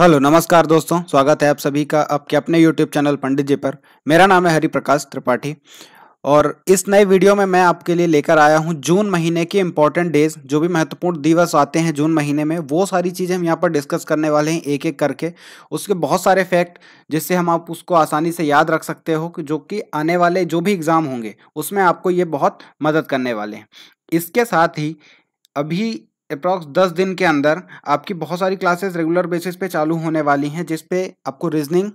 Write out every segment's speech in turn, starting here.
hello नमस्कार दोस्तों स्वागत है आप सभी का आपके अपने यूट्यूब चैनल पंडित जी पर मेरा नाम है हरिप्रकाश त्रिपाठी और इस नए वीडियो में मैं आपके लिए लेकर आया हूं जून महीने के इम्पॉर्टेंट डेज जो भी महत्वपूर्ण दिवस आते हैं जून महीने में वो सारी चीज़ें हम यहाँ पर डिस्कस करने वाले हैं एक एक करके उसके बहुत सारे फैक्ट जिससे हम आप उसको आसानी से याद रख सकते हो जो कि आने वाले जो भी एग्ज़ाम होंगे उसमें आपको ये बहुत मदद करने वाले हैं इसके साथ ही अभी अप्रॉक्स दस दिन के अंदर आपकी बहुत सारी क्लासेस रेगुलर बेसिस पे चालू होने वाली हैं जिसपे आपको रीजनिंग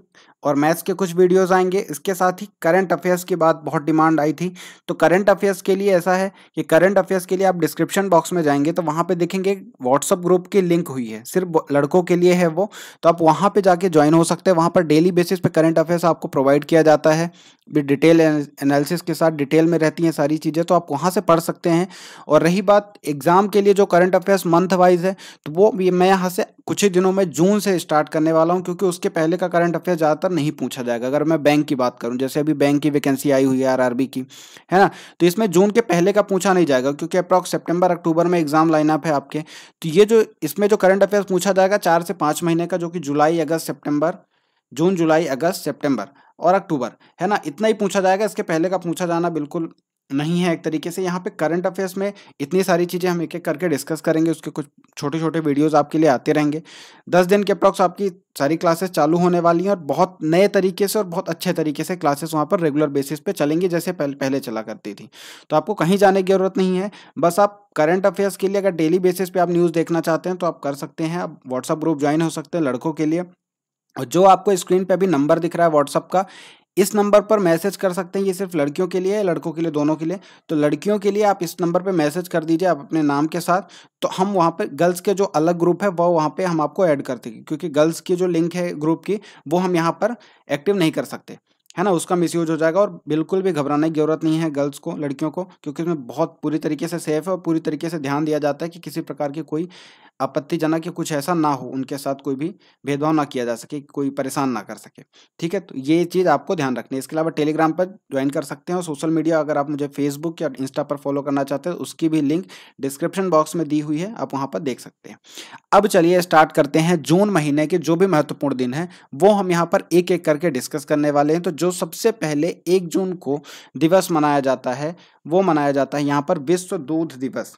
और मैथ्स के कुछ वीडियोस आएंगे इसके साथ ही करंट अफेयर्स की बात बहुत डिमांड आई थी तो करंट अफेयर्स के लिए ऐसा है कि करंट अफेयर्स के लिए आप डिस्क्रिप्शन बॉक्स में जाएंगे तो वहाँ पर देखेंगे व्हाट्सअप ग्रुप की लिंक हुई है सिर्फ लड़कों के लिए है वो तो आप वहाँ पर जाके ज्वाइन हो सकते हैं वहाँ पर डेली बेसिस पे करंट अफेयर्स आपको प्रोवाइड किया जाता है भी डिटेल एनालिसिस के साथ डिटेल में रहती हैं सारी चीज़ें तो आप वहाँ से पढ़ सकते हैं और रही बात एग्ज़ाम के लिए जो करंट अफेयर्स मंथ वाइज है तो वो मैं यहाँ से कुछ ही दिनों में जून से स्टार्ट करने वाला हूँ क्योंकि उसके पहले का करंट अफेयर ज़्यादातर नहीं पूछा जाएगा अगर मैं बैंक की बात करूँ जैसे अभी बैंक की वैकेंसी आई हुई है आर की है ना तो इसमें जून के पहले का पूछा नहीं जाएगा क्योंकि अप्रॉक्स सेप्टेम्बर अक्टूबर में एग्ज़ाम लाइनअप है आपके तो ये जो इसमें जो करंट अफेयर्स पूछा जाएगा चार से पाँच महीने का जो कि जुलाई अगस्त सेप्टेम्बर जून जुलाई अगस्त सेप्टेम्बर और अक्टूबर है ना इतना ही पूछा जाएगा इसके पहले का पूछा जाना बिल्कुल नहीं है एक तरीके से यहाँ पे करंट अफेयर्स में इतनी सारी चीज़ें हम एक एक करके डिस्कस करेंगे उसके कुछ छोटे छोटे वीडियोस आपके लिए आते रहेंगे दस दिन के अप्रॉक्स आपकी सारी क्लासेस चालू होने वाली हैं और बहुत नए तरीके से और बहुत अच्छे तरीके से क्लासेस वहाँ पर रेगुलर बेसिस पे चलेंगी जैसे पहले पहले चला करती थी तो आपको कहीं जाने की ज़रूरत नहीं है बस आप करंट अफेयर्स के लिए अगर डेली बेसिस पर आप न्यूज़ देखना चाहते हैं तो आप कर सकते हैं आप व्हाट्सअप ग्रुप ज्वाइन हो सकते हैं लड़कों के लिए और जो आपको स्क्रीन पे अभी नंबर दिख रहा है व्हाट्सअप का इस नंबर पर मैसेज कर सकते हैं ये सिर्फ लड़कियों के लिए है लड़कों के लिए दोनों के लिए तो लड़कियों के लिए आप इस नंबर पर मैसेज कर दीजिए आप अपने नाम के साथ तो हम वहाँ पे गर्ल्स के जो अलग ग्रुप है वो वहाँ पे हम आपको ऐड कर देंगे क्योंकि गर्ल्स की जो लिंक है ग्रुप की वो हम यहाँ पर एक्टिव नहीं कर सकते है ना उसका मिस यूज हो जाएगा और बिल्कुल भी घबराने की जरूरत नहीं है गर्ल्स को लड़कियों को क्योंकि उसमें बहुत पूरी तरीके से सेफ है और पूरी तरीके से ध्यान दिया जाता है कि किसी प्रकार की कोई आपत्तिजनक या कुछ ऐसा ना हो उनके साथ कोई भी भेदभाव ना किया जा सके कोई परेशान ना कर सके ठीक है तो ये चीज़ आपको ध्यान रखनी है इसके अलावा टेलीग्राम पर ज्वाइन कर सकते हैं और सोशल मीडिया अगर आप मुझे फेसबुक या इंस्टा पर फॉलो करना चाहते हैं उसकी भी लिंक डिस्क्रिप्शन बॉक्स में दी हुई है आप वहाँ पर देख सकते हैं अब चलिए स्टार्ट करते हैं जून महीने के जो भी महत्वपूर्ण दिन हैं वो हम यहाँ पर एक एक करके डिस्कस करने वाले हैं तो जो सबसे पहले एक जून को दिवस मनाया जाता है वो मनाया जाता है यहाँ पर विश्व दूध दिवस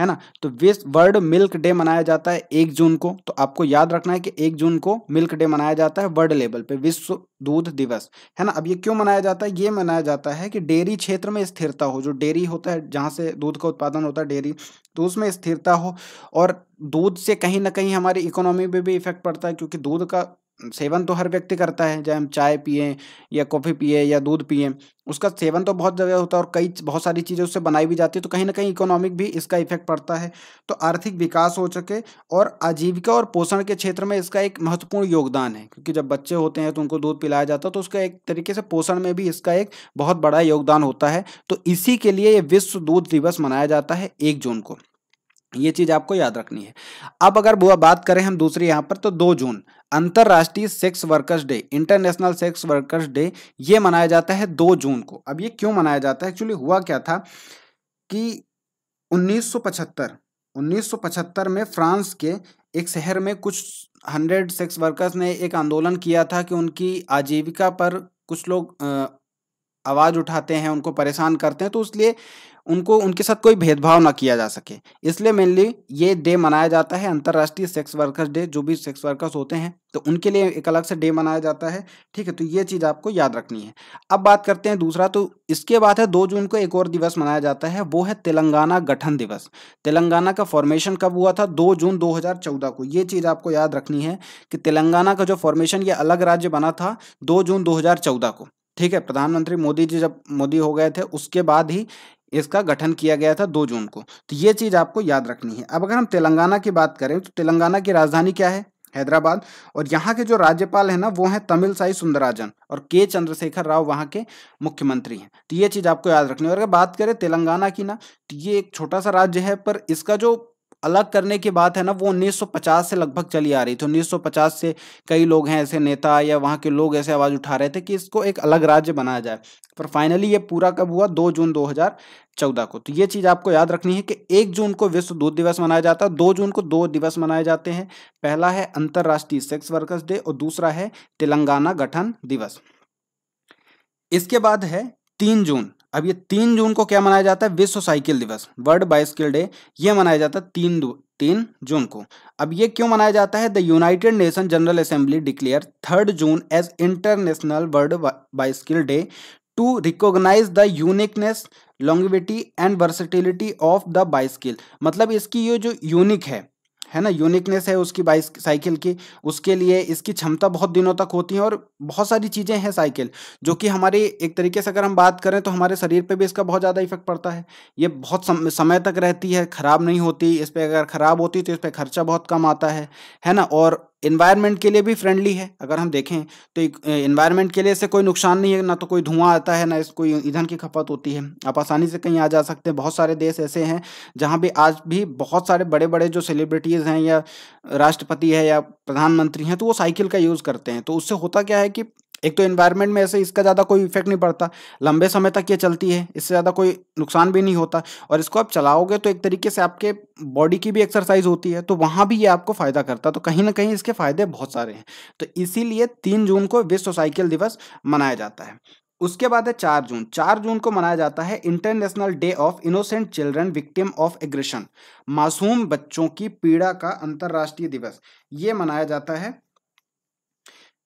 है ना तो विश्व वर्ल्ड मिल्क डे मनाया जाता है एक जून को तो आपको याद रखना है कि एक जून को मिल्क डे मनाया जाता है वर्ल्ड लेवल पे विश्व दूध दिवस है ना अब ये क्यों मनाया जाता है ये मनाया जाता है कि डेयरी क्षेत्र में स्थिरता हो जो डेयरी होता है जहाँ से दूध का उत्पादन होता है डेयरी तो उसमें स्थिरता हो और दूध से कहीं ना कहीं हमारी इकोनॉमी पर भी इफेक्ट पड़ता है क्योंकि दूध का सेवन तो हर व्यक्ति करता है चाहे हम चाय पिए या कॉफ़ी पिए या दूध पिए उसका सेवन तो बहुत जगह होता है और कई बहुत सारी चीज़ें उससे बनाई भी जाती है तो कहीं ना कहीं इकोनॉमिक भी इसका इफेक्ट पड़ता है तो आर्थिक विकास हो सके और आजीविका और पोषण के क्षेत्र में इसका एक महत्वपूर्ण योगदान है क्योंकि जब बच्चे होते हैं तो उनको दूध पिलाया जाता है तो उसका एक तरीके से पोषण में भी इसका एक बहुत बड़ा योगदान होता है तो इसी के लिए ये विश्व दूध दिवस मनाया जाता है एक जून को ये चीज आपको याद रखनी है अब अगर बुआ बात करें हम दूसरी यहाँ पर तो दो जून अंतरराष्ट्रीय sex workers day international sex workers day ये मनाया जाता है दो जून को अब ये क्यों मनाया जाता है एक्चुअली हुआ क्या था कि 1975 1975 में फ्रांस के एक शहर में कुछ हंड्रेड सेक्स वर्कर्स ने एक आंदोलन किया था कि उनकी आजीविका पर कुछ लोग आवाज़ उठाते हैं उनको परेशान करते हैं तो इसलिए उनको उनके साथ कोई भेदभाव ना किया जा सके इसलिए मेनली ये डे मनाया जाता है अंतर्राष्ट्रीय सेक्स वर्कर्स डे जो भी सेक्स वर्कर्स होते हैं तो उनके लिए एक अलग से डे मनाया जाता है ठीक है तो ये चीज़ आपको याद रखनी है अब बात करते हैं दूसरा तो इसके बाद है दो जून को एक और दिवस मनाया जाता है वो है तेलंगाना गठन दिवस तेलंगाना का फॉर्मेशन कब हुआ था दो जून दो को ये चीज़ आपको याद रखनी है कि तेलंगाना का जो फॉर्मेशन ये अलग राज्य बना था दो जून दो को ठीक है प्रधानमंत्री मोदी जी जब मोदी हो गए थे उसके बाद ही इसका गठन किया गया था दो जून को तो ये चीज़ आपको याद रखनी है अब अगर हम तेलंगाना की बात करें तो तेलंगाना की राजधानी क्या है हैदराबाद और यहाँ के जो राज्यपाल है ना वो है तमिल साई सुंदराजन और के चंद्रशेखर राव वहाँ के मुख्यमंत्री हैं तो ये चीज़ आपको याद रखनी है और अगर बात करें तेलंगाना की ना तो ये एक छोटा सा राज्य है पर इसका जो अलग करने की बात है ना वो 1950 से लगभग चली आ रही थी 1950 से कई लोग हैं ऐसे नेता या वहाँ के लोग ऐसे आवाज़ उठा रहे थे कि इसको एक अलग राज्य बनाया जाए पर फाइनली ये पूरा कब हुआ 2 जून 2014 को तो ये चीज़ आपको याद रखनी है कि 1 जून को विश्व दूध दिवस मनाया जाता है दो जून को दो दिवस मनाए जाते हैं पहला है अंतर्राष्ट्रीय सेक्स वर्कर्स डे और दूसरा है तेलंगाना गठन दिवस इसके बाद है तीन जून अब ये तीन जून को क्या मनाया जाता है विश्व साइकिल दिवस वर्ल्ड बाइस्किल डे ये मनाया जाता है तीन तीन जून को अब ये क्यों मनाया जाता है the United Nation General Assembly declare third June as international world bicycle day to recognise the uniqueness longevity and versatility of the bicycle मतलब इसकी ये जो यूनिक है है ना यूनिकनेस है उसकी बाइस साइकिल की उसके लिए इसकी क्षमता बहुत दिनों तक होती है और बहुत सारी चीज़ें हैं साइकिल जो कि हमारी एक तरीके से अगर हम बात करें तो हमारे शरीर पे भी इसका बहुत ज़्यादा इफेक्ट पड़ता है ये बहुत समय तक रहती है ख़राब नहीं होती इस पर अगर ख़राब होती तो इस पर खर्चा बहुत कम आता है है ना और इन्वायरमेंट के लिए भी फ्रेंडली है अगर हम देखें तो इन्वायरमेंट के लिए इससे कोई नुकसान नहीं है ना तो कोई धुआं आता है ना इस कोई ईंधन की खपत होती है आप आसानी से कहीं आ जा सकते हैं बहुत सारे देश ऐसे हैं जहाँ भी आज भी बहुत सारे बड़े बड़े जो सेलिब्रिटीज़ हैं या राष्ट्रपति है या प्रधानमंत्री हैं तो वो साइकिल का यूज़ करते हैं तो उससे होता क्या है कि एक तो इन्वायरमेंट में ऐसे इसका ज़्यादा कोई इफेक्ट नहीं पड़ता लंबे समय तक ये चलती है इससे ज़्यादा कोई नुकसान भी नहीं होता और इसको आप चलाओगे तो एक तरीके से आपके बॉडी की भी एक्सरसाइज होती है तो वहाँ भी ये आपको फ़ायदा करता है तो कहीं ना कहीं इसके फ़ायदे बहुत सारे हैं तो इसीलिए तीन जून को विश्व साइकिल दिवस मनाया जाता है उसके बाद है चार जून चार जून को मनाया जाता है international day of innocent children victim of aggression मासूम बच्चों की पीड़ा का अंतर्राष्ट्रीय दिवस ये मनाया जाता है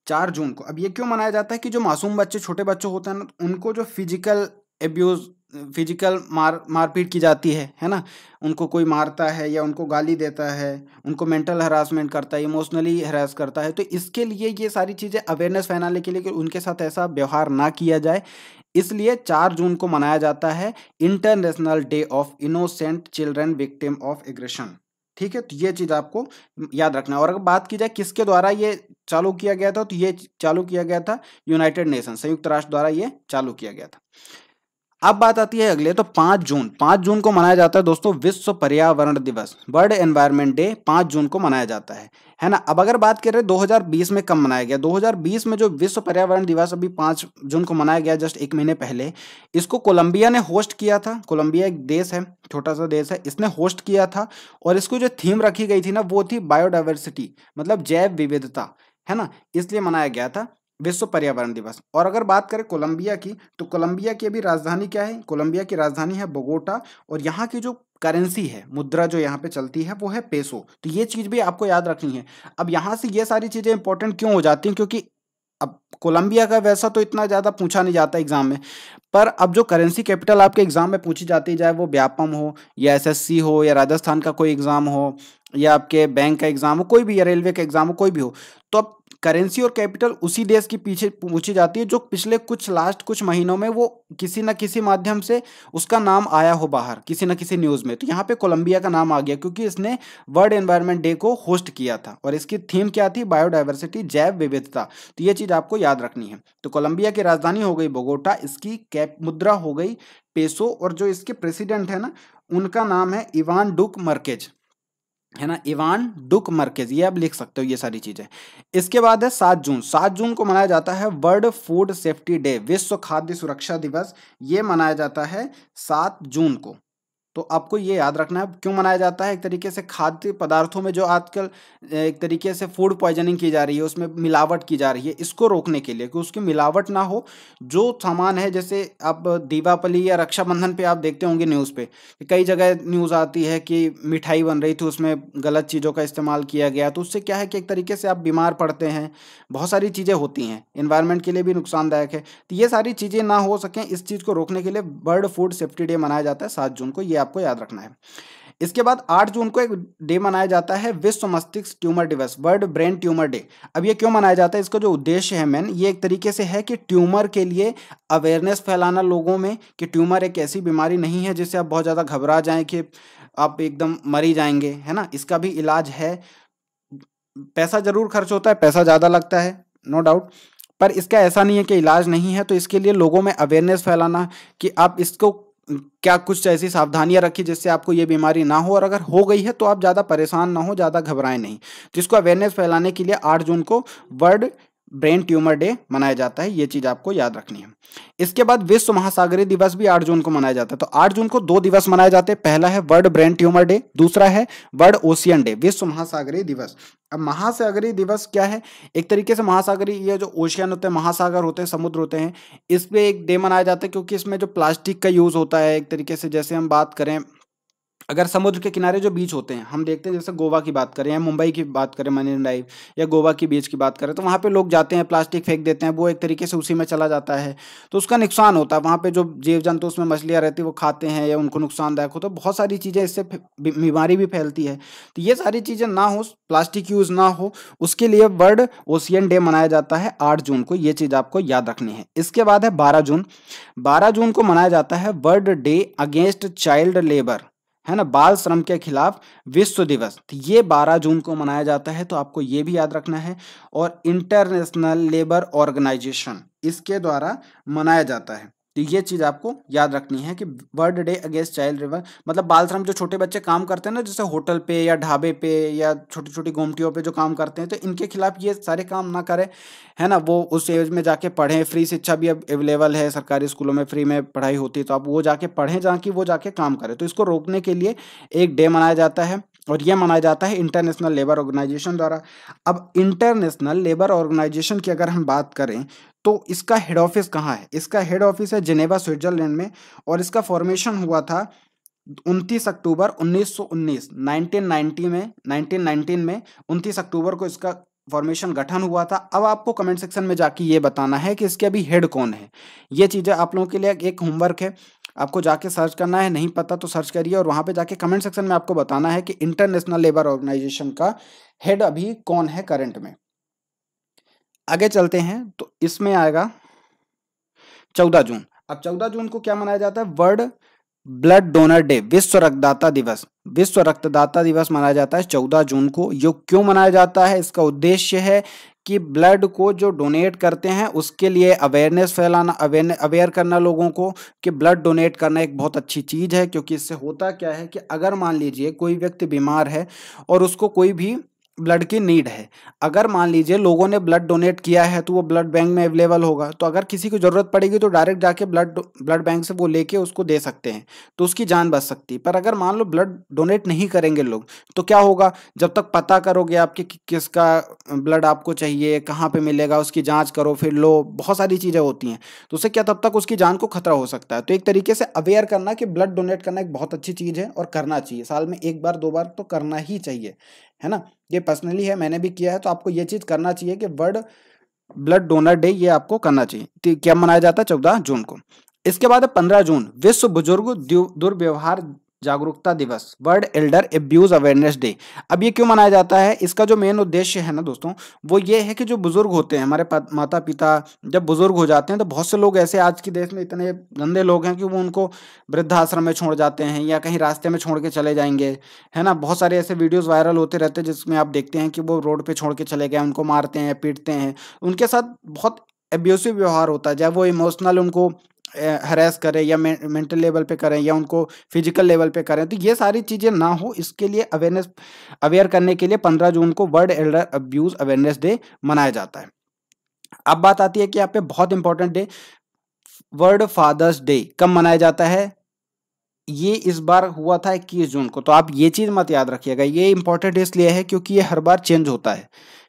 चार जून को अब ये क्यों मनाया जाता है कि जो मासूम बच्चे छोटे बच्चे होते हैं ना तो उनको जो फिजिकल एब्यूज़ फिजिकल मार मारपीट की जाती है है ना उनको कोई मारता है या उनको गाली देता है उनको मेंटल हरासमेंट करता है इमोशनली हरास करता है तो इसके लिए ये सारी चीज़ें अवेयरनेस फैलाने के लिए कि उनके साथ ऐसा व्यवहार ना किया जाए इसलिए चार जून को मनाया जाता है international day of innocent children victim of aggression ठीक है तो ये चीज़ आपको याद रखना है और अगर बात की जाए किसके द्वारा ये चालू किया गया था तो ये चालू किया गया था यूनाइटेड नेशन संयुक्त राष्ट्र द्वारा ये चालू किया गया था अब बात आती है अगले तो पाँच जून पाँच जून को मनाया जाता है दोस्तों विश्व पर्यावरण दिवस वर्ल्ड एनवायरमेंट डे पाँच जून को मनाया जाता है है ना अब अगर बात करें 2020 में कब मनाया गया 2020 में जो विश्व पर्यावरण दिवस अभी पाँच जून को मनाया गया जस्ट एक महीने पहले इसको कोलंबिया ने होस्ट किया था कोलंबिया एक देश है छोटा सा देश है इसने होस्ट किया था और इसको जो थीम रखी गई थी ना वो थी बायोडाइवर्सिटी मतलब जैव विविधता है ना इसलिए मनाया गया था विश्व पर्यावरण दिवस और अगर बात करें कोलंबिया की तो कोलंबिया की अभी राजधानी क्या है कोलंबिया की राजधानी है बोगोटा और यहाँ की जो करेंसी है मुद्रा जो यहाँ पे चलती है वो है पेसो तो ये चीज़ भी आपको याद रखनी है अब यहाँ से ये सारी चीज़ें इंपॉर्टेंट क्यों हो जाती हैं क्योंकि अब कोलंबिया का वैसा तो इतना ज़्यादा पूछा नहीं जाता एग्ज़ाम में पर अब जो करेंसी कैपिटल आपके एग्ज़ाम में पूछी जाती है चाहे वो व्यापम हो या एसएससी हो या राजस्थान का कोई एग्ज़ाम हो या आपके बैंक का एग्ज़ाम हो कोई भी या रेलवे का एग्ज़ाम हो कोई भी हो तो अब करेंसी और कैपिटल उसी देश की पीछे पूछी जाती है जो पिछले कुछ लास्ट कुछ महीनों में वो किसी न किसी माध्यम से उसका नाम आया हो बाहर किसी न किसी न्यूज़ में तो यहाँ पे कोलंबिया का नाम आ गया क्योंकि इसने वर्ल्ड एनवायरनमेंट डे को होस्ट किया था और इसकी थीम क्या थी बायोडाइवर्सिटी जैव विविधता तो ये चीज़ आपको याद रखनी है तो कोलंबिया की राजधानी हो गई बोगोटा इसकी कैप मुद्रा हो गई पेसो और जो इसके प्रेसिडेंट है ना उनका नाम है इवान डुक मर्केज है ना इवान डुक मर्केज ये आप लिख सकते हो ये सारी चीज़ें इसके बाद है सात जून सात जून को मनाया जाता है वर्ल्ड फूड सेफ्टी डे विश्व खाद्य सुरक्षा दिवस ये मनाया जाता है सात जून को तो आपको ये याद रखना है क्यों मनाया जाता है एक तरीके से खाद्य पदार्थों में जो आजकल एक तरीके से फूड पॉइजनिंग की जा रही है उसमें मिलावट की जा रही है इसको रोकने के लिए कि उसकी मिलावट ना हो जो सामान है जैसे आप दीपावली या रक्षाबंधन पे आप देखते होंगे न्यूज़ पे कई जगह न्यूज़ आती है कि मिठाई बन रही थी उसमें गलत चीज़ों का इस्तेमाल किया गया तो उससे क्या है कि एक तरीके से आप बीमार पड़ते हैं बहुत सारी चीज़ें होती हैं इन्वायरमेंट के लिए भी नुकसानदायक है तो ये सारी चीज़ें ना हो सकें इस चीज़ को रोकने के लिए वर्ल्ड फूड सेफ्टी डे मनाया जाता है सात जून को ये आपको याद रखना है इसके बाद 8 जून को एक डे मनाया जाता है विश्व मस्तिष्क ट्यूमर दिवस वर्ल्ड ब्रेन ट्यूमर डे अब ये क्यों मनाया जाता है इसका जो उद्देश्य है मैन ये एक तरीके से है कि ट्यूमर के लिए अवेयरनेस फैलाना लोगों में कि ट्यूमर एक ऐसी बीमारी नहीं है जिससे आप बहुत ज़्यादा घबरा जाएं कि आप एकदम मरी जाएंगे है ना इसका भी इलाज है पैसा ज़रूर खर्च होता है पैसा ज़्यादा लगता है नो no डाउट पर इसका ऐसा नहीं है कि इलाज नहीं है तो इसके लिए लोगों में अवेयरनेस फैलाना कि आप इसको क्या कुछ तो ऐसी सावधानियां रखी जिससे आपको ये बीमारी ना हो और अगर हो गई है तो आप ज़्यादा परेशान ना हो ज़्यादा घबराएं नहीं जिसको अवेयरनेस फैलाने के लिए आठ जून को वर्ल्ड ब्रेन ट्यूमर डे मनाया जाता है ये चीज आपको याद रखनी है इसके बाद विश्व महासागरीय दिवस भी 8 जून को मनाया जाता है तो 8 जून को दो दिवस मनाए जाते हैं पहला है वर्ल्ड ब्रेन ट्यूमर डे दूसरा है वर्ल्ड ओशियन डे विश्व महासागरीय दिवस अब महासागरीय दिवस क्या है एक तरीके से महासागरीय ये जो ओशियन होते हैं महासागर होते हैं समुद्र होते हैं इस पर एक डे मनाया जाता है क्योंकि इसमें जो प्लास्टिक का यूज़ होता है एक तरीके से जैसे हम बात करें अगर समुद्र के किनारे जो बीच होते हैं हम देखते हैं जैसे गोवा की बात करें या मुंबई की बात करें मनी ड्राइव या गोवा की बीच की बात करें तो वहाँ पे लोग जाते हैं प्लास्टिक फेंक देते हैं वो एक तरीके से उसी में चला जाता है तो उसका नुकसान होता है वहाँ पे जो जीव जंतु उसमें मछलियाँ रहती वो खाते हैं या उनको नुकसानदायक होता तो है बहुत सारी चीज़ें इससे बीमारी भी फैलती है तो ये सारी चीज़ें ना हो प्लास्टिक यूज़ ना हो उसके लिए वर्ल्ड ओशियन डे मनाया जाता है आठ जून को ये चीज़ आपको याद रखनी है इसके बाद है बारह जून बारह जून को मनाया जाता है world day against child labour है ना बाल श्रम के खिलाफ विश्व दिवस तो ये 12 जून को मनाया जाता है तो आपको ये भी याद रखना है और इंटरनेशनल लेबर ऑर्गेनाइजेशन इसके द्वारा मनाया जाता है तो ये चीज़ आपको याद रखनी है कि world day against child labour मतलब बाल श्रम जो छोटे बच्चे काम करते हैं ना जैसे होटल पे या ढाबे पे या छोटी छोटी गोमटियों पे जो काम करते हैं तो इनके खिलाफ ये सारे काम ना करें है ना वो उस एज में जाके पढ़ें फ्री शिक्षा भी अब अवेलेबल है सरकारी स्कूलों में फ्री में पढ़ाई होती है तो आप वो जाके पढ़ें जहाँ की वो जाके काम करें तो इसको रोकने के लिए एक डे मनाया जाता है और यह मनाया जाता है इंटरनेशनल लेबर ऑर्गेनाइजेशन द्वारा अब इंटरनेशनल लेबर ऑर्गेनाइजेशन की अगर हम बात करें तो इसका हेड ऑफिस कहाँ है इसका हेड ऑफिस है जिनेवा स्विट्जरलैंड में और इसका फॉर्मेशन हुआ था 29 अक्टूबर 1919 1990 में 1919 में 29 अक्टूबर को इसका फॉर्मेशन गठन हुआ था अब आपको कमेंट सेक्शन में जाके ये बताना है कि इसके अभी हेड कौन है ये चीज़ें आप लोगों के लिए एक होमवर्क है आपको जाके सर्च करना है नहीं पता तो सर्च करिए और वहाँ पे जाके कमेंट सेक्शन में आपको बताना है कि इंटरनेशनल लेबर ऑर्गेनाइजेशन का हेड अभी कौन है करंट में आगे चलते हैं तो इसमें आएगा चौदह जून अब चौदह जून को क्या मनाया जाता है वर्ल्ड ब्लड डोनर डे विश्व रक्तदाता दिवस विश्व रक्तदाता दिवस मनाया जाता है चौदह जून को ये क्यों मनाया जाता है इसका उद्देश्य है कि ब्लड को जो डोनेट करते हैं उसके लिए अवेयरनेस फैलाना अवेयर अवेयर करना लोगों को कि ब्लड डोनेट करना एक बहुत अच्छी चीज़ है क्योंकि इससे होता क्या है कि अगर मान लीजिए कोई व्यक्ति बीमार है और उसको कोई भी ब्लड की नीड है अगर मान लीजिए लोगों ने ब्लड डोनेट किया है तो वो ब्लड बैंक में अवेलेबल होगा तो अगर किसी को ज़रूरत पड़ेगी तो डायरेक्ट जाके ब्लड ब्लड बैंक से वो लेके उसको दे सकते हैं तो उसकी जान बच सकती है पर अगर मान लो ब्लड डोनेट नहीं करेंगे लोग तो क्या होगा जब तक पता करोगे आपके कि किसका ब्लड आपको चाहिए कहाँ पर मिलेगा उसकी जाँच करो फिर लो बहुत सारी चीज़ें होती हैं तो उससे क्या तब तक उसकी जान को खतरा हो सकता है तो एक तरीके से अवेयर करना कि ब्लड डोनेट करना एक बहुत अच्छी चीज़ है और करना चाहिए साल में एक बार दो बार तो करना ही चाहिए है ना ये पर्सनली है मैंने भी किया है तो आपको ये चीज़ करना चाहिए कि वर्ल्ड ब्लड डोनर डे ये आपको करना चाहिए क्या मनाया जाता है चौदह जून को इसके बाद है पंद्रह जून विश्व बुजुर्ग दुर्व्यवहार जागरूकता दिवस world elder abuse awareness day अब ये क्यों मनाया जाता है इसका जो मेन उद्देश्य है ना दोस्तों वो ये है कि जो बुजुर्ग होते हैं हमारे माता पिता जब बुजुर्ग हो जाते हैं तो बहुत से लोग ऐसे आज के देश में इतने गंदे लोग हैं कि वो उनको वृद्धाश्रम में छोड़ जाते हैं या कहीं रास्ते में छोड़ के चले जाएंगे है ना बहुत सारे ऐसे वीडियोज़ वायरल होते रहते हैं जिसमें आप देखते हैं कि वो रोड पर छोड़ के चले गए उनको मारते हैं पीटते हैं उनके साथ बहुत एब्यूसिव व्यवहार होता है जब वो इमोशनल उनको हरेस करें या मेंटल लेवल पे करें या उनको फिजिकल लेवल पे करें तो ये सारी चीज़ें ना हो इसके लिए अवेयरनेस अवेयर करने के लिए पंद्रह जून को world elder abuse awareness day मनाया जाता है अब बात आती है कि यहाँ पे बहुत important day world father's day कब मनाया जाता है ये इस बार हुआ था इक्कीस जून को तो आप ये चीज़ मत याद रखिएगा ये इंपॉर्टेंट इसलिए है क्योंकि ये हर बार चेंज होता है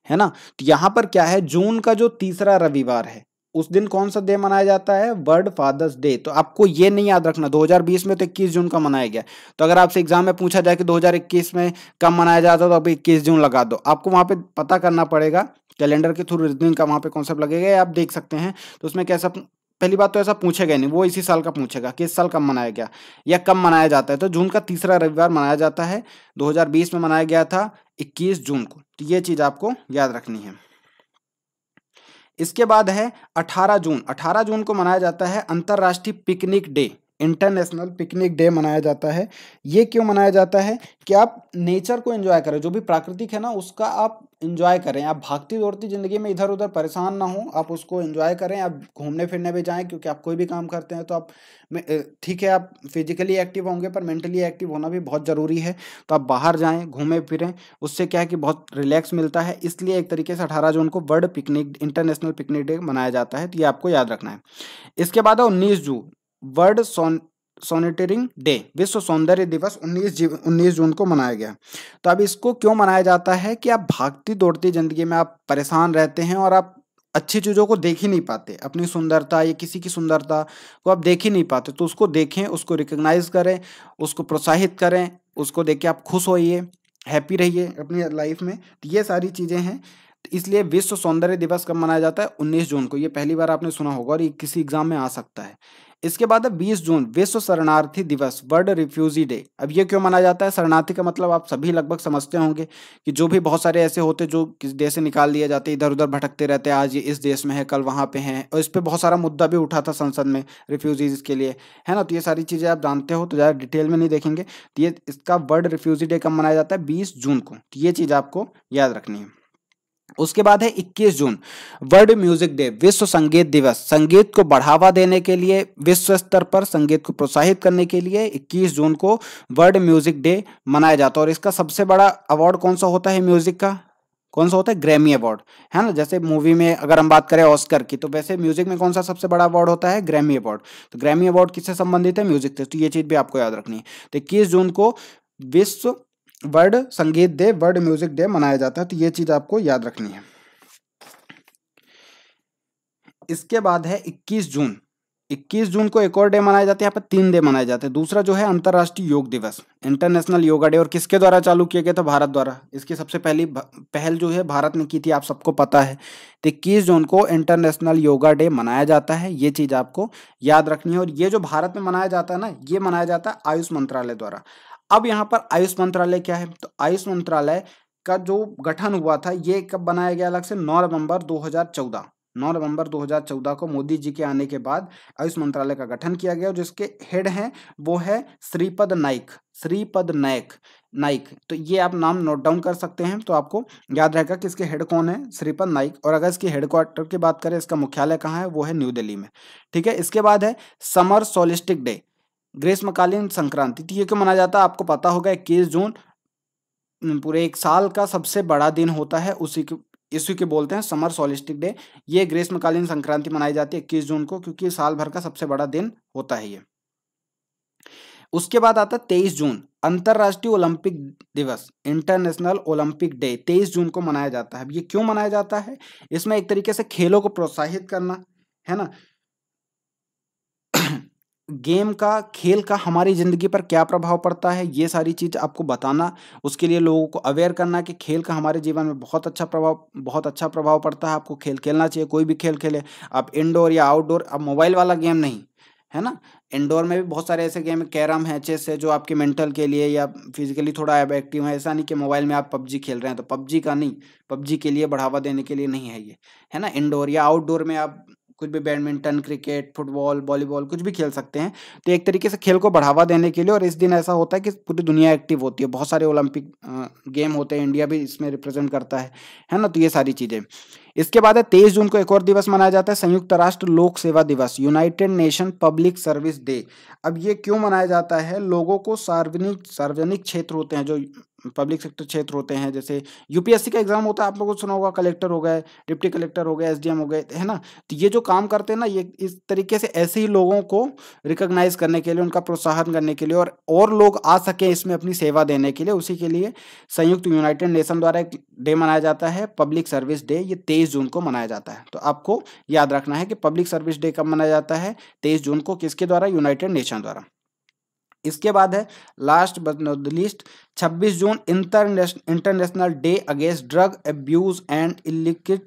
है ना तो यहां पर क्या है जून का जो तीसरा रविवार है उस दिन कौन सा डे मनाया जाता है वर्ल्ड फादर्स डे तो आपको ये नहीं याद रखना 2020 में तो 21 जून का मनाया गया तो अगर आपसे एग्जाम में पूछा जाए कि 2021 में कब मनाया जाता तो अभी 21 जून लगा दो आपको वहां पे पता करना पड़ेगा कैलेंडर के थ्रू दिन का वहां पे कॉन्सेप्ट लगेगा आप देख सकते हैं तो उसमें कैसा पहली बात तो ऐसा पूछेगा नहीं वो इसी साल का पूछेगा किस साल कब मनाया गया या कब मनाया जाता है तो जून का तीसरा रविवार मनाया जाता है 2020 में मनाया गया था 21 जून को तो ये चीज़ आपको याद रखनी है इसके बाद है 18 जून 18 जून को मनाया जाता है अंतर्राष्ट्रीय picnic day international picnic day मनाया जाता है ये क्यों मनाया जाता है कि आप नेचर को एंजॉय करें जो भी प्राकृतिक है ना उसका आप इन्जॉय करें आप भागती दौड़ती ज़िंदगी में इधर उधर परेशान ना हो आप उसको एंजॉय करें आप घूमने फिरने भी जाएं क्योंकि आप कोई भी काम करते हैं तो आप ठीक है आप फिजिकली एक्टिव होंगे पर मेंटली एक्टिव होना भी बहुत ज़रूरी है तो आप बाहर जाएँ घूमें फिरें उससे क्या है कि बहुत रिलैक्स मिलता है इसलिए एक तरीके से अठारह जून को world picnic international picnic day मनाया जाता है तो ये आपको याद रखना है इसके बाद है उन्नीस जून वर्ल्ड सोन सोनेटरिंग डे विश्व सौंदर्य दिवस 19 उन्नीस जून को मनाया गया तो अब इसको क्यों मनाया जाता है कि आप भागती दौड़ती जिंदगी में आप परेशान रहते हैं और आप अच्छी चीज़ों को देख ही नहीं पाते अपनी सुंदरता या किसी की सुंदरता को आप देख ही नहीं पाते तो उसको देखें उसको रिकग्नाइज करें उसको प्रोत्साहित करें उसको देख के आप खुश होइए हैप्पी रहिए अपनी लाइफ में तो ये सारी चीज़ें हैं तो इसलिए विश्व सौंदर्य दिवस कब मनाया जाता है 19 जून को ये पहली बार आपने सुना होगा और ये किसी एग्जाम में आ सकता है इसके बाद है बीस जून विश्व शरणार्थी दिवस वर्ल्ड रिफ्यूजी डे अब ये क्यों मनाया जाता है शरणार्थी का मतलब आप सभी लगभग समझते होंगे कि जो भी बहुत सारे ऐसे होते जो किस देश से निकाल दिए जाते इधर उधर भटकते रहते हैं आज ये इस देश में है कल वहाँ पे हैं और इस पर बहुत सारा मुद्दा भी उठा था संसद में रिफ्यूजीज के लिए है ना तो ये सारी चीज़ें आप जानते हो तो ज़्यादा डिटेल में नहीं देखेंगे तो ये इसका वर्ल्ड रिफ्यूजी डे कब मनाया जाता है बीस जून को तो ये चीज़ आपको याद रखनी है उसके बाद है 21 जून वर्ल्ड म्यूजिक डे विश्व संगीत दिवस संगीत को बढ़ावा देने के लिए विश्व स्तर पर संगीत को प्रोत्साहित करने के लिए 21 जून को वर्ल्ड म्यूजिक डे मनाया जाता है और इसका सबसे बड़ा अवार्ड कौन सा होता है म्यूजिक का कौन सा होता है ग्रैमी अवार्ड है ना जैसे मूवी में अगर हम बात करें ऑस्कर की तो वैसे म्यूजिक में कौन सा सबसे बड़ा अवार्ड होता है ग्रैमी अवार्ड तो ग्रैमी अवार्ड किससे संबंधित है म्यूजिक से तो ये चीज़ भी आपको याद रखनी है तो इक्कीस जून को विश्व वर्ड संगीत डे वर्ड म्यूजिक डे मनाया जाता है तो ये चीज आपको याद रखनी है इसके बाद है 21 जून 21 जून को एक और डे मनाया जाता है यहाँ पर तीन डे मनाए जाते हैं दूसरा जो है अंतर्राष्ट्रीय योग दिवस इंटरनेशनल योगा डे और किसके द्वारा चालू किया गया था भारत द्वारा इसकी सबसे पहली पहल जो है भारत ने की थी आप सबको पता है तो इक्कीस जून को इंटरनेशनल योगा डे मनाया जाता है ये चीज़ आपको याद रखनी है और ये जो भारत में मनाया जाता है ना ये मनाया जाता है आयुष मंत्रालय द्वारा अब यहाँ पर आयुष मंत्रालय क्या है तो आयुष मंत्रालय का जो गठन हुआ था ये कब बनाया गया अलग से नौ नवंबर 2014 नौ नवंबर 2014 को मोदी जी के आने के बाद आयुष मंत्रालय का गठन किया गया जिसके हेड हैं वो है श्रीपद नाइक श्रीपद नायक नाइक तो ये आप नाम नोट डाउन कर सकते हैं तो आपको याद रहेगा कि इसके हेड कौन है श्रीपद नाइक और अगर इसके हेडक्वार्टर की बात करें इसका मुख्यालय कहाँ है वो है न्यू दिल्ली में ठीक है इसके बाद है समर सोलिस्टिक डे ग्रीष्मकालीन संक्रांति तो ये क्यों मनाया जाता है आपको पता होगा इक्कीस जून पूरे एक साल का सबसे बड़ा दिन होता है उसी के इसी के बोलते हैं समर सोलिस्टिक डे ये ग्रीष्मकालीन संक्रांति मनाई जाती है इक्कीस जून को क्योंकि साल भर का सबसे बड़ा दिन होता है ये उसके बाद आता है तेईस जून अंतर्राष्ट्रीय ओलंपिक दिवस इंटरनेशनल ओलंपिक डे तेईस जून को मनाया जाता है अब ये क्यों मनाया जाता है इसमें एक तरीके से खेलों को प्रोत्साहित करना है ना गेम का खेल का हमारी ज़िंदगी पर क्या प्रभाव पड़ता है ये सारी चीज़ आपको बताना उसके लिए लोगों को अवेयर करना कि खेल का हमारे जीवन में बहुत अच्छा प्रभाव बहुत अच्छा प्रभाव पड़ता है आपको खेल खेलना चाहिए कोई भी खेल खेले आप इंडोर या आउटडोर अब मोबाइल वाला गेम नहीं है ना इंडोर में भी बहुत सारे ऐसे गेम कैरम है चेस है जो आपके मेंटल के लिए या फिजिकली थोड़ा एक्टिव है ऐसा नहीं कि मोबाइल में आप पबजी खेल रहे हैं तो पबजी का नहीं पबजी के लिए बढ़ावा देने के लिए नहीं है ये है ना इंडोर या आउटडोर में आप कुछ भी बैडमिंटन क्रिकेट फुटबॉल वॉलीबॉल कुछ भी खेल सकते हैं तो एक तरीके से खेल को बढ़ावा देने के लिए और इस दिन ऐसा होता है कि पूरी दुनिया एक्टिव होती है बहुत सारे ओलंपिक गेम होते हैं इंडिया भी इसमें रिप्रेजेंट करता है है ना तो ये सारी चीज़ें इसके बाद है तेईस जून को एक और दिवस मनाया जाता है संयुक्त राष्ट्र लोक सेवा दिवस United Nation public service day अब ये क्यों मनाया जाता है लोगों को सार्वजनिक सार्वजनिक क्षेत्र होते हैं जो पब्लिक सेक्टर क्षेत्र होते हैं जैसे यूपीएससी का एग्जाम होता है आप लोगों को सुना होगा कलेक्टर हो गए डिप्टी कलेक्टर हो गए एसडीएम हो गए है ना तो ये जो काम करते हैं ना ये इस तरीके से ऐसे ही लोगों को रिकॉग्नाइज करने के लिए उनका प्रोत्साहन करने के लिए और और लोग आ सकें इसमें अपनी सेवा देने के लिए उसी के लिए संयुक्त यूनाइटेड नेशन द्वारा एक डे मनाया जाता है पब्लिक सर्विस डे ये तेईस जून को मनाया जाता है तो आपको याद रखना है कि पब्लिक सर्विस डे कब मनाया जाता है तेईस जून को किसके द्वारा यूनाइटेड नेशन द्वारा इसके बाद है last but not the list 26 जून international day against drug abuse and illicit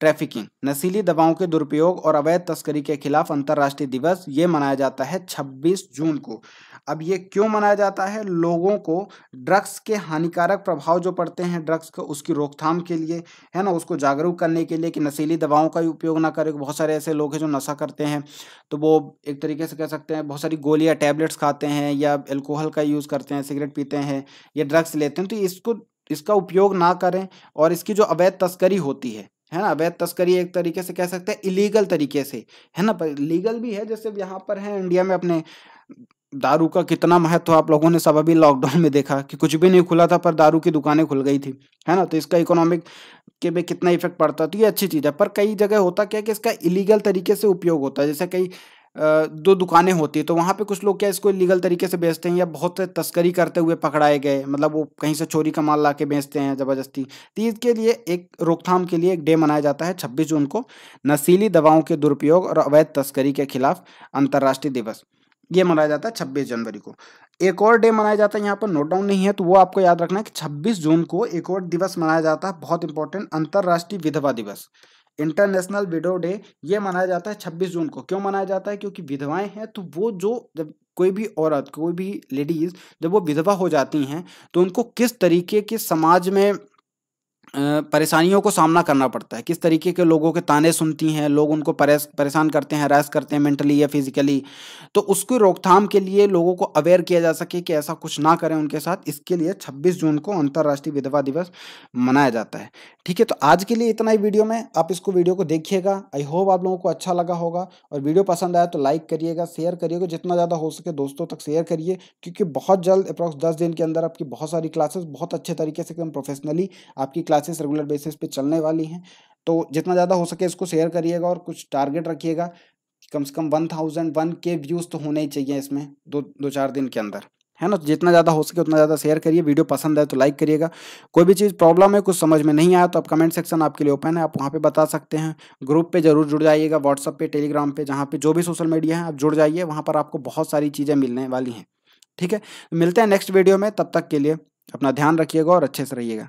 trafficking नशीली दवाओं के दुरुपयोग और अवैध तस्करी के खिलाफ अंतर्राष्ट्रीय दिवस ये मनाया जाता है 26 जून को अब ये क्यों मनाया जाता है लोगों को ड्रग्स के हानिकारक प्रभाव जो पड़ते हैं ड्रग्स को उसकी रोकथाम के लिए है ना उसको जागरूक करने के लिए कि नशीली दवाओं का उपयोग ना करें बहुत सारे ऐसे लोग हैं जो नशा करते हैं तो वो एक तरीके से कह सकते हैं बहुत सारी गोलियाँ टैबलेट्स खाते हैं या एल्कोहल का यूज़ करते हैं सिगरेट पीते हैं या ड्रग्स लेते हैं तो इसको इसका उपयोग ना करें और इसकी जो अवैध तस्करी होती है है ना अवैध तस्करी एक तरीके से कह सकते हैं इलीगल तरीके से है ना पर लीगल भी है जैसे यहाँ पर है इंडिया में अपने दारू का कितना महत्व आप लोगों ने सब अभी लॉकडाउन में देखा कि कुछ भी नहीं खुला था पर दारू की दुकानें खुल गई थी है ना तो इसका इकोनॉमिक के पे कितना इफेक्ट पड़ता है तो ये अच्छी चीज़ है पर कई जगह होता क्या कि इसका इलीगल तरीके से उपयोग होता है जैसे कई दो दुकानें होती है तो वहाँ पे कुछ लोग क्या इसको लीगल तरीके से बेचते हैं या बहुत तस्करी करते हुए पकड़ाए गए मतलब वो कहीं से चोरी का माल ला के बेचते हैं ज़बरदस्ती तो इसके लिए एक रोकथाम के लिए एक डे मनाया जाता है छब्बीस जून को नशीली दवाओं के दुरुपयोग और अवैध तस्करी के खिलाफ अंतर्राष्ट्रीय दिवस ये मनाया जाता है छब्बीस जनवरी को एक और डे मनाया जाता है यहाँ पर नोट डाउन नहीं है तो वो आपको याद रखना है कि छब्बीस जून को एक और दिवस मनाया जाता है बहुत इंपॉर्टेंट अंतर्राष्ट्रीय विधवा दिवस इंटरनेशनल विडो डे ये मनाया जाता है 26 जून को क्यों मनाया जाता है क्योंकि विधवाएं हैं तो वो जो जब कोई भी औरत कोई भी लेडीज़ जब वो विधवा हो जाती हैं तो उनको किस तरीके के समाज में परेशानियों को सामना करना पड़ता है किस तरीके के लोगों के ताने सुनती हैं लोग उनको परेशान करते हैं हरास करते हैं मेंटली या फिजिकली तो उसकी रोकथाम के लिए लोगों को अवेयर किया जा सके कि ऐसा कुछ ना करें उनके साथ इसके लिए 26 जून को अंतर्राष्ट्रीय विधवा दिवस मनाया जाता है ठीक है तो आज के लिए इतना ही वीडियो में आप इसको वीडियो को देखिएगा आई होप आप लोगों को अच्छा लगा होगा और वीडियो पसंद आया तो लाइक करिएगा शेयर करिएगा जितना ज़्यादा हो सके दोस्तों तक शेयर करिए क्योंकि बहुत जल्द अप्रॉक्स दस दिन के अंदर आपकी बहुत सारी क्लासेस बहुत अच्छे तरीके से एकदम प्रोफेशनली आपकी क्लास क्लासेस रेगुलर बेसिस पे चलने वाली हैं तो जितना ज़्यादा हो सके इसको शेयर करिएगा और कुछ टारगेट रखिएगा कम से कम वन थाउजेंड वन के व्यूज़ तो होने ही चाहिए इसमें दो दो चार दिन के अंदर है ना जितना ज़्यादा हो सके उतना ज़्यादा शेयर करिए वीडियो पसंद है तो लाइक करिएगा कोई भी चीज़ प्रॉब्लम है कुछ समझ में नहीं आया तो आप कमेंट सेक्शन आपके लिए ओपन है आप वहाँ पे बता सकते हैं ग्रुप पे जरूर जुड़ जाइएगा व्हाट्सअप पे टेलीग्राम पे जहाँ पे जो भी सोशल मीडिया है आप जुड़ जाइए वहाँ पर आपको बहुत सारी चीज़ें मिलने वाली हैं ठीक है मिलते हैं नेक्स्ट वीडियो में तब तक के लिए अपना ध्यान रखिएगा और अच्छे से रहिएगा